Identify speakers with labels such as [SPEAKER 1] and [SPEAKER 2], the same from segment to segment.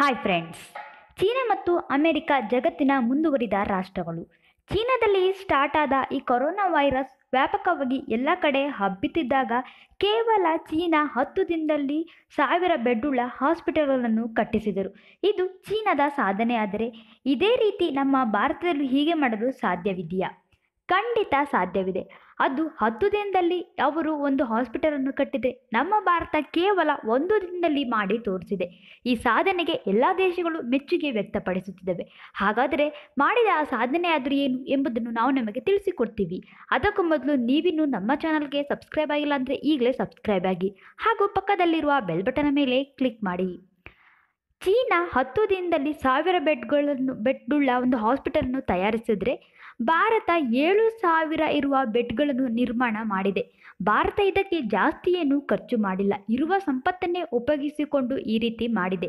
[SPEAKER 1] hi friends China ಮತ್ತು America ಜಗತ್ತಿನ ಮುಂದುವರಿದ ರಾಷ್ಟ್ರಗಳು ಚೀನಾದಲ್ಲಿ ಸ್ಟಾರ್ಟ್ ಆದ ಈ ಕೊರೋನಾ ವೈರಸ್ ವ್ಯಾಪಕವಾಗಿ ಎಲ್ಲ ಕಡೆ ಹಬ್ಬಿತ್ತಿದ್ದಾಗ ಕೇವಲ ಚೀನಾ ಹತ್ತು ದಿನದಲ್ಲಿ ಸಾವಿರ ಬೆಡ್ಡುಳ್ಳ ಹಾಸ್ಪಿಟಲ್ಗಳನ್ನು ಕಟ್ಟಿಸಿದರು ಇದು ಚೀನಾದ ಸಾಧನೆ ಆದರೆ ಇದೇ ರೀತಿ ನಮ್ಮ ಭಾರತದಲ್ಲೂ ಹೀಗೆ ಮಾಡಲು ಸಾಧ್ಯವಿದೆಯಾ ಖಂಡಿತ ಸಾಧ್ಯವಿದೆ ಅದು ಹತ್ತು ದಿನದಲ್ಲಿ ಅವರು ಒಂದು ಹಾಸ್ಪಿಟಲನ್ನು ಕಟ್ಟಿದೆ ನಮ್ಮ ಭಾರತ ಕೇವಲ ಒಂದು ದಿನದಲ್ಲಿ ಮಾಡಿ ತೋರಿಸಿದೆ ಈ ಸಾಧನೆಗೆ ಎಲ್ಲ ದೇಶಗಳು ಮೆಚ್ಚುಗೆ ವ್ಯಕ್ತಪಡಿಸುತ್ತಿದ್ದಾವೆ ಹಾಗಾದರೆ ಮಾಡಿದ ಆ ಸಾಧನೆ ಆದರೂ ಏನು ಎಂಬುದನ್ನು ನಾವು ನಿಮಗೆ ತಿಳಿಸಿಕೊಡ್ತೀವಿ ಅದಕ್ಕೂ ಮೊದಲು ನೀವಿನ್ನೂ ನಮ್ಮ ಚಾನಲ್ಗೆ ಸಬ್ಸ್ಕ್ರೈಬ್ ಆಗಿಲ್ಲ ಅಂದರೆ ಈಗಲೇ ಸಬ್ಸ್ಕ್ರೈಬ್ ಆಗಿ ಹಾಗೂ ಪಕ್ಕದಲ್ಲಿರುವ ಬೆಲ್ ಬಟನ್ ಮೇಲೆ ಕ್ಲಿಕ್ ಮಾಡಿ ಚೀನಾ ಹತ್ತು ದಿನದಲ್ಲಿ ಸಾವಿರ ಬೆಡ್ಗಳನ್ನು ಬೆಡ್ಡುಳ್ಳ ಒಂದು ಹಾಸ್ಪಿಟಲನ್ನು ತಯಾರಿಸಿದರೆ ಭಾರತ ಏಳು ಸಾವಿರ ಇರುವ ಬೆಡ್ಗಳನ್ನು ನಿರ್ಮಾಣ ಮಾಡಿದೆ ಭಾರತ ಇದಕ್ಕೆ ಜಾಸ್ತಿ ಖರ್ಚು ಮಾಡಿಲ್ಲ ಇರುವ ಸಂಪತ್ತನ್ನೇ ಉಪಯೋಗಿಸಿಕೊಂಡು ಈ ರೀತಿ ಮಾಡಿದೆ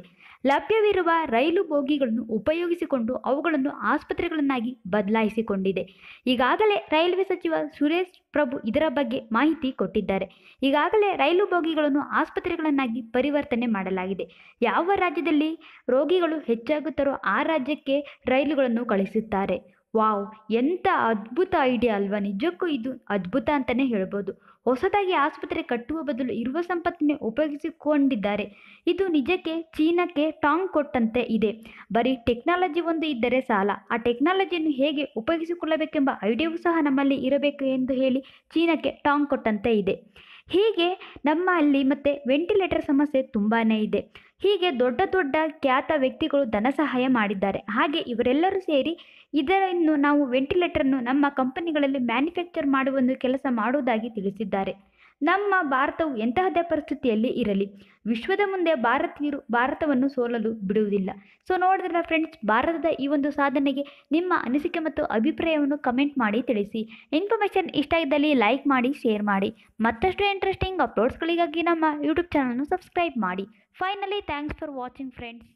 [SPEAKER 1] ಲಭ್ಯವಿರುವ ರೈಲು ಬೋಗಿಗಳನ್ನು ಉಪಯೋಗಿಸಿಕೊಂಡು ಅವುಗಳನ್ನು ಆಸ್ಪತ್ರೆಗಳನ್ನಾಗಿ ಬದಲಾಯಿಸಿಕೊಂಡಿದೆ ಈಗಾಗಲೇ ರೈಲ್ವೆ ಸಚಿವ ಸುರೇಶ್ ಪ್ರಭು ಇದರ ಬಗ್ಗೆ ಮಾಹಿತಿ ಕೊಟ್ಟಿದ್ದಾರೆ ಈಗಾಗಲೇ ರೈಲು ಬೋಗಿಗಳನ್ನು ಆಸ್ಪತ್ರೆಗಳನ್ನಾಗಿ ಪರಿವರ್ತನೆ ಮಾಡಲಾಗಿದೆ ಯಾವ ರಾಜ್ಯದಲ್ಲಿ ರೋಗಿಗಳು ಹೆಚ್ಚಾಗುತ್ತಾರೋ ಆ ರಾಜ್ಯಕ್ಕೆ ರೈಲುಗಳನ್ನು ಕಳಿಸುತ್ತಾರೆ ವಾವ್ ಎಂಥ ಅದ್ಭುತ ಐಡಿಯಾ ಅಲ್ವಾ ನಿಜಕ್ಕೂ ಇದು ಅದ್ಭುತ ಅಂತಲೇ ಹೇಳ್ಬೋದು ಹೊಸದಾಗಿ ಆಸ್ಪತ್ರೆ ಕಟ್ಟುವ ಬದಲು ಇರುವ ಸಂಪತ್ತನ್ನೇ ಉಪಯೋಗಿಸಿಕೊಂಡಿದ್ದಾರೆ ಇದು ನಿಜಕ್ಕೆ ಚೀನಾಕ್ಕೆ ಟಾಂಗ್ ಕೊಟ್ಟಂತೆ ಇದೆ ಬರೀ ಟೆಕ್ನಾಲಜಿ ಒಂದು ಇದ್ದರೆ ಸಾಲ ಆ ಟೆಕ್ನಾಲಜಿಯನ್ನು ಹೇಗೆ ಉಪಯೋಗಿಸಿಕೊಳ್ಳಬೇಕೆಂಬ ಐಡಿಯಾವು ಸಹ ನಮ್ಮಲ್ಲಿ ಇರಬೇಕು ಎಂದು ಹೇಳಿ ಚೀನಾಕ್ಕೆ ಟಾಂಗ್ ಕೊಟ್ಟಂತೆ ಇದೆ ಹೀಗೆ ನಮ್ಮಲ್ಲಿ ಮತ್ತು ವೆಂಟಿಲೇಟರ್ ಸಮಸ್ಯೆ ತುಂಬಾ ಇದೆ ಹೀಗೆ ದೊಡ್ಡ ದೊಡ್ಡ ಖ್ಯಾತ ವ್ಯಕ್ತಿಗಳು ಧನ ಸಹಾಯ ಮಾಡಿದ್ದಾರೆ ಹಾಗೆ ಇವರೆಲ್ಲರೂ ಸೇರಿ ಇದರನ್ನು ನಾವು ಅನ್ನು ನಮ್ಮ ಕಂಪನಿಗಳಲ್ಲಿ ಮ್ಯಾನುಫ್ಯಾಕ್ಚರ್ ಮಾಡುವ ಒಂದು ಕೆಲಸ ಮಾಡುವುದಾಗಿ ತಿಳಿಸಿದ್ದಾರೆ ನಮ್ಮ ಭಾರತವು ಎಂತಹದ್ದೇ ಪರಿಸ್ಥಿತಿಯಲ್ಲಿ ಇರಲಿ ವಿಶ್ವದ ಮುಂದೆ ಭಾರತೀಯರು ಭಾರತವನ್ನು ಸೋಲಲು ಬಿಡುವುದಿಲ್ಲ ಸೊ ನೋಡಿದ್ರೆ ಫ್ರೆಂಡ್ಸ್ ಭಾರತದ ಈ ಒಂದು ಸಾಧನೆಗೆ ನಿಮ್ಮ ಅನಿಸಿಕೆ ಮತ್ತು ಅಭಿಪ್ರಾಯವನ್ನು ಕಮೆಂಟ್ ಮಾಡಿ ತಿಳಿಸಿ ಇನ್ಫಾರ್ಮೇಷನ್ ಇಷ್ಟ ಇದ್ದಲ್ಲಿ ಲೈಕ್ ಮಾಡಿ ಶೇರ್ ಮಾಡಿ ಮತ್ತಷ್ಟು ಇಂಟ್ರೆಸ್ಟಿಂಗ್ ಅಪ್ಲೋಡ್ಸ್ಗಳಿಗಾಗಿ ನಮ್ಮ ಯೂಟ್ಯೂಬ್ ಚಾನಲ್ನ ಸಬ್ಸ್ಕ್ರೈಬ್ ಮಾಡಿ finally thanks for watching friends